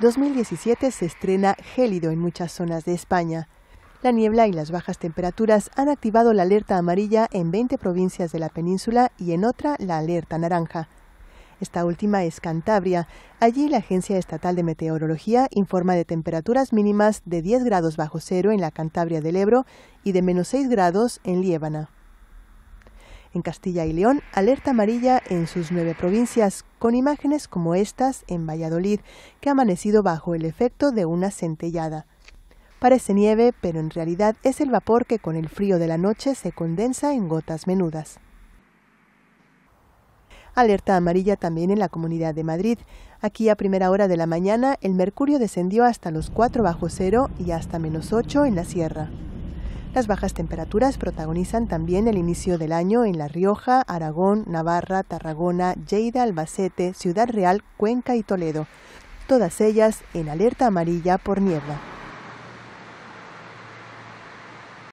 2017 se estrena gélido en muchas zonas de España. La niebla y las bajas temperaturas han activado la alerta amarilla en 20 provincias de la península y en otra la alerta naranja. Esta última es Cantabria. Allí la Agencia Estatal de Meteorología informa de temperaturas mínimas de 10 grados bajo cero en la Cantabria del Ebro y de menos 6 grados en Liébana. En Castilla y León, alerta amarilla en sus nueve provincias, con imágenes como estas en Valladolid, que ha amanecido bajo el efecto de una centellada. Parece nieve, pero en realidad es el vapor que con el frío de la noche se condensa en gotas menudas. Alerta amarilla también en la Comunidad de Madrid. Aquí a primera hora de la mañana el mercurio descendió hasta los 4 bajo cero y hasta menos 8 en la sierra. Las bajas temperaturas protagonizan también el inicio del año en La Rioja, Aragón, Navarra, Tarragona, Lleida, Albacete, Ciudad Real, Cuenca y Toledo. Todas ellas en alerta amarilla por niebla.